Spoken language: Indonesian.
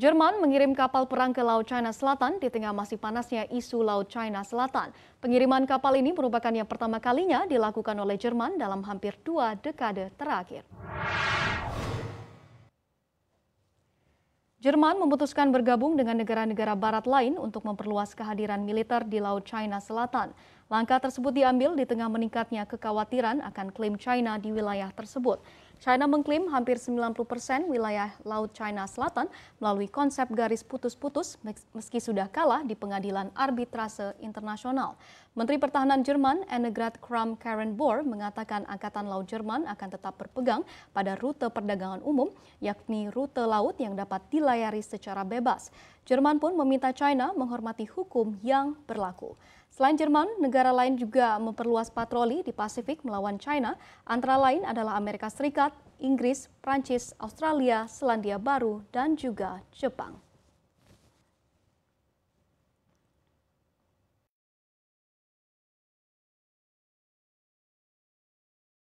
Jerman mengirim kapal perang ke Laut China Selatan di tengah masih panasnya isu Laut China Selatan. Pengiriman kapal ini merupakan yang pertama kalinya dilakukan oleh Jerman dalam hampir dua dekade terakhir. Jerman memutuskan bergabung dengan negara-negara barat lain untuk memperluas kehadiran militer di Laut China Selatan. Langkah tersebut diambil di tengah meningkatnya kekhawatiran akan klaim China di wilayah tersebut. China mengklaim hampir 90 persen wilayah Laut China Selatan melalui konsep garis putus-putus meski sudah kalah di pengadilan arbitrase internasional. Menteri Pertahanan Jerman Annegret Karen Bor, mengatakan Angkatan Laut Jerman akan tetap berpegang pada rute perdagangan umum, yakni rute laut yang dapat dilayari secara bebas. Jerman pun meminta China menghormati hukum yang berlaku. Selain Jerman, negara lain juga memperluas patroli di Pasifik melawan China, antara lain adalah Amerika Serikat, Inggris, Prancis, Australia, Selandia Baru, dan juga Jepang.